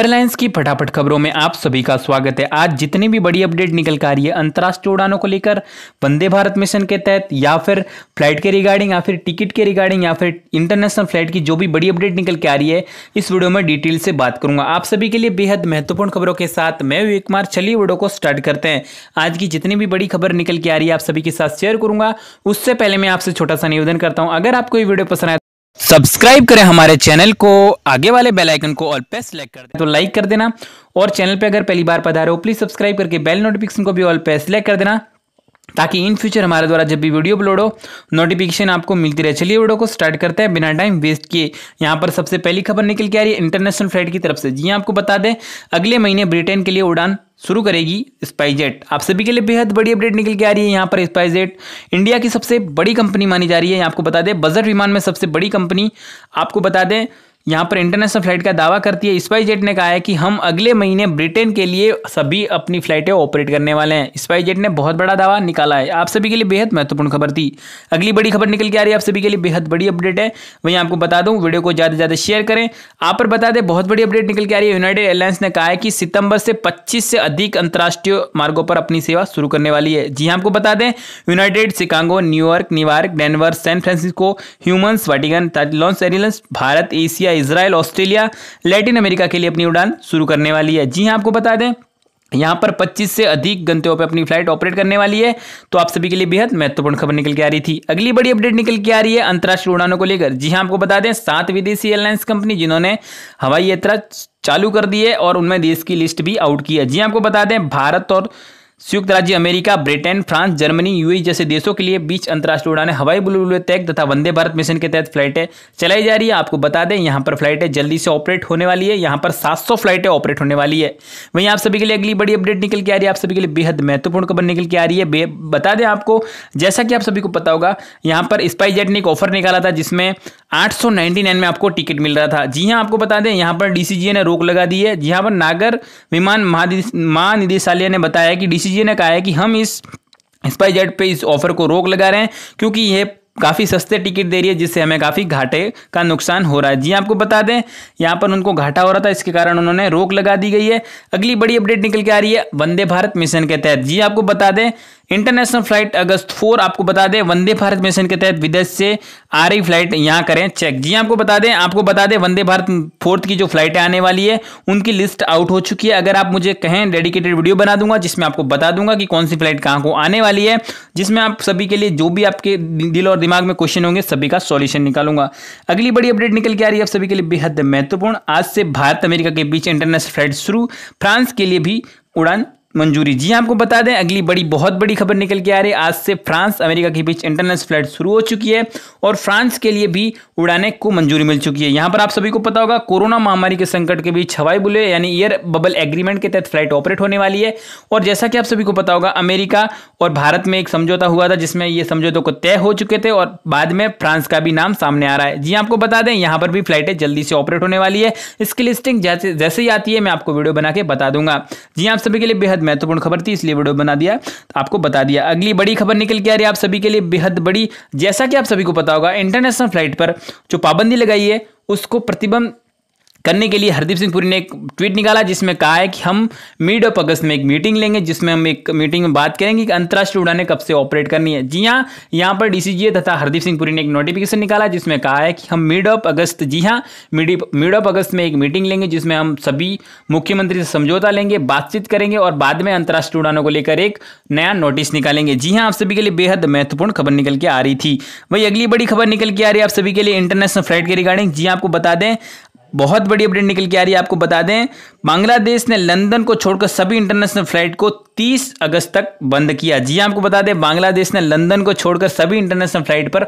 airlines की फटाफट खबरों में आप सभी का स्वागत है आज जितनी भी बड़ी अपडेट निकल कर आ रही है अंतर्राष्ट्रीय उड़ानों को लेकर वंदे भारत मिशन के तहत या फिर फ्लाइट के रिगार्डिंग या फिर टिकट के रिगार्डिंग या फिर इंटरनेशनल फ्लाइट की जो भी बड़ी अपडेट निकल के आ रही है इस वीडियो में डिटेल से बात करूंगा आप सभी के लिए बेहद महत्वपूर्ण खबरों के साथ मैं विवेक कुमार चलिए वीडियो को स्टार्ट करते हैं आज की जितनी भी बड़ी खबर निकल के आ रही है आप सभी के साथ शेयर करूंगा उससे पहले मैं आपसे छोटा सा निवेदन करता हूँ अगर आपको ये वीडियो पसंद आए सब्सक्राइब करें हमारे चैनल को आगे वाले बेल आइकन को ऑल पे सेलेक्ट कर दे तो लाइक कर देना और चैनल पे अगर पहली बार पधारे हो प्लीज सब्सक्राइब करके बेल नोटिफिकेशन को भी ऑल पे सिलेक्ट कर देना ताकि इन फ्यूचर हमारे द्वारा जब भी वीडियो अपलोड हो नोटिफिकेशन आपको मिलती रहे चलिए वीडियो को स्टार्ट करते हैं बिना टाइम वेस्ट किए यहाँ पर सबसे पहली खबर निकल के आ रही है इंटरनेशनल फ्लाइट की तरफ से जी हाँ, आपको बता दें अगले महीने ब्रिटेन के लिए उड़ान शुरू करेगी स्पाइजेट आप सभी के लिए बेहद बड़ी अपडेट निकल के आ रही है यहाँ पर स्पाइजेट इंडिया की सबसे बड़ी कंपनी मानी जा रही है आपको बता दें बजट विमान में सबसे बड़ी कंपनी आपको बता दें यहाँ पर इंटरनेशनल फ्लाइट का दावा करती है स्पाइस जेट ने कहा है कि हम अगले महीने ब्रिटेन के लिए सभी अपनी फ्लाइटें ऑपरेट करने वाले हैं जेट ने बहुत बड़ा दावा निकाला है आप सभी के लिए बेहद महत्वपूर्ण खबर थी अगली बड़ी खबर निकल के आ रही है आप सभी के लिए बेहद बड़ी अपडेट है वहीं आपको बता दूँ वीडियो को ज़्यादा से ज़्यादा शेयर करें आप पर बता दें बहुत बड़ी अपडेट निकल के आ रही है यूनाइटेड एयरलाइंस ने कहा है कि सितंबर से पच्चीस से अधिक अंतर्राष्ट्रीय मार्गों पर अपनी सेवा शुरू करने वाली है जी हाँ, आपको बता दें United Chicago New York New York Denver San Francisco ह्यूमन्स वाटिगन लॉन्स एरियलेंस Bharat Asia Israel Australia Latin America के लिए अपनी उड़ान शुरू करने वाली है जी हाँ आपको बता दें यहाँ पर 25 से अधिक गंतव्यों पर अपनी फ्लाइट ऑपरेट करने वाली है तो आप सभी के लिए बेहद महत्वपूर्ण खबर निकल के आ रही थी अगली बड़ी अपडेट निकल के आ रही है अंतर्राष्ट्रीय उड़ानों को लेकर जी हाँ आपको बता दें सात विदेशी एयरलाइंस कंपनी जिन्होंने हवाई यात्रा चालू कर दी है और उनमें देश की लिस्ट भी आउट की है जी हाँ, आपको बता दें भारत और संयुक्त राज्य America Britain France Germany UAE जैसे देशों के लिए बीच अंतर्राष्ट्रीय उड़ाने हवाई बुलबुल तैक तथा वंदे भारत मिशन के तहत फ्लाइटें चलाई जा रही है आपको बता दें यहाँ पर फ्लाइटें जल्दी से ऑपरेट होने वाली है यहाँ पर 700 फ्लाइटें ऑपरेट होने वाली है वहीं आप सभी के लिए अगली बड़ी अपडेट निकल के आ रही है आप सभी के लिए बेहद महत्वपूर्ण खबर निकल के आ रही है बता दें आपको जैसा कि आप सभी को पता होगा यहाँ पर स्पाइस जेट ने एक ऑफर निकाला था जिसमें 899 में आपको टिकट मिल रहा था जी हाँ आपको बता दें यहाँ पर डीसीजीए ने रोक लगा दी है जी यहाँ पर नागर विमान महानिदेशालय ने बताया कि डीसीजीए ने कहा है कि हम इस स्पाइस जेट पर इस ऑफर को रोक लगा रहे हैं क्योंकि ये काफ़ी सस्ते टिकट दे रही है जिससे हमें काफ़ी घाटे का नुकसान हो रहा है जी हाँ, आपको बता दें यहाँ पर उनको घाटा हो रहा था इसके कारण उन्होंने रोक लगा दी गई है अगली बड़ी अपडेट निकल के आ रही है वंदे भारत मिशन के तहत जी आपको बता दें इंटरनेशनल फ्लाइट अगस्त फोर आपको बता दें वंदे भारत मिशन के तहत विदेश से आ रही फ्लाइट यहां करें चेक जी हाँ, आपको बता दें आपको बता दें वंदे भारत फोर्थ की जो फ्लाइटें आने वाली है उनकी लिस्ट आउट हो चुकी है अगर आप मुझे कहें डेडिकेटेड वीडियो बना दूंगा जिसमें आपको बता दूंगा कि कौन सी फ्लाइट कहाँ को आने वाली है जिसमें आप सभी के लिए जो भी आपके दिल और दिमाग में क्वेश्चन होंगे सभी का सॉल्यूशन निकालूंगा अगली बड़ी अपडेट निकल के आ रही है आप सभी के लिए बेहद महत्वपूर्ण आज से भारत अमेरिका के बीच इंटरनेशनल फ्लाइट शुरू फ्रांस के लिए भी उड़ान मंजूरी जी आपको बता दें अगली बड़ी बहुत बड़ी खबर निकल के आ रही है आज से फ्रांस अमेरिका के बीच इंटरनल फ्लाइट शुरू हो चुकी है और फ्रांस के लिए भी उड़ाने को मंजूरी मिल चुकी है यहां पर आप सभी को पता होगा कोरोना महामारी के संकट के बीच हवाई बुले यानी एयर बबल एग्रीमेंट के तहत फ्लाइट ऑपरेट होने वाली है और जैसा कि आप सभी को पता होगा अमेरिका और भारत में एक समझौता हुआ था जिसमें ये समझौतों को तय हो चुके थे और बाद में फ्रांस का भी नाम सामने आ रहा है जी आपको बता दें यहाँ पर भी फ्लाइटें जल्दी से ऑपरेट होने वाली है इसकी लिस्टिंग जैसे जैसे ही आती है मैं आपको वीडियो बना के बता दूंगा जी आप सभी के लिए बेहद बेहद महत्वपूर्ण खबर थी इसलिए वीडियो बना दिया आपको बता दिया अगली बड़ी खबर निकल के आ रही है आप सभी के लिए बेहद बड़ी जैसा कि आप सभी को पता होगा इंटरनेशनल फ्लाइट पर जो पाबंदी लगाई है उसको प्रतिबंध करने के लिए हरदीप सिंह पुरी ने एक ट्वीट निकाला जिसमें कहा है कि हम मिड ऑफ अगस्त में एक मीटिंग लेंगे जिसमें हम एक मीटिंग में बात करेंगे कि अंतर्राष्ट्रीय उड़ाने कब से ऑपरेट करनी है जी हाँ यहाँ पर डीसीजीए तथा हरदीप सिंह पुरी ने एक नोटिफिकेशन निकाला जिसमें कहा है कि हम मिड ऑफ अगस्त जी हाँ मिड ऑफ अगस्त में एक मीटिंग लेंगे जिसमें हम सभी मुख्यमंत्री से समझौता लेंगे बातचीत करेंगे और बाद में अंतर्राष्ट्रीय उड़ानों को लेकर एक नया नोटिस निकालेंगे जी हाँ आप सभी के लिए बेहद महत्वपूर्ण खबर निकल के आ रही थी वही अगली बड़ी खबर निकल के आ रही है आप सभी के लिए इंटरनेशनल फ्लाइट के रिगार्डिंग जी आपको बता दें बहुत बड़ी अपडेट निकल के आ रही है आपको बता दें बांग्लादेश ने लंदन को छोड़कर सभी इंटरनेशनल फ्लाइट को 30 अगस्त तक बंद किया जी हाँ, आपको बता दें बांग्लादेश ने लंदन को छोड़कर सभी इंटरनेशनल फ्लाइट पर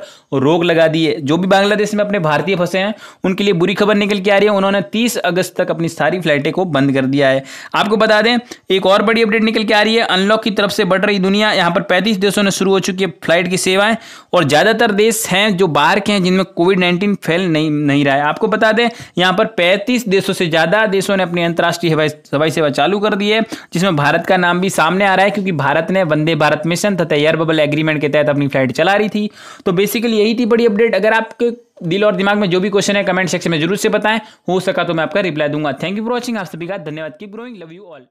रोक लगा दी है जो भी बांग्लादेश में अपने भारतीय फंसे हैं उनके लिए बुरी खबर निकल के आ रही है उन्होंने 30 अगस्त तक अपनी सारी फ्लाइटें को बंद कर दिया है आपको बता दें एक और बड़ी अपडेट निकल के आ रही है अनलॉक की तरफ से बढ़ रही दुनिया यहाँ पर पैंतीस देशों ने शुरू हो चुकी है फ्लाइट की सेवाएं और ज़्यादातर देश हैं जो बाहर के हैं जिनमें कोविड नाइन्टीन फैल नहीं नहीं रहा है आपको बता दें यहाँ पर पैंतीस देशों से ज़्यादा देशों ने अपनी अंतर्राष्ट्रीय हवाई सेवा चालू कर दी है जिसमें भारत का नाम भी सामने आ रहा है क्योंकि भारत ने वंदे भारत मिशन तथा एयर बबल एग्रीमेंट के तहत अपनी फ्लाइट चला रही थी तो बेसिकली यही थी बड़ी अपडेट अगर आपके दिल और दिमाग में जो भी क्वेश्चन है कमेंट सेक्शन में जरूर से बताएं हो सका तो मैं आपका रिप्लाई दूंगा थैंक यू फॉर वॉचिंग आप सभी का धन्यवाद की ग्रोइंग लव यू ऑल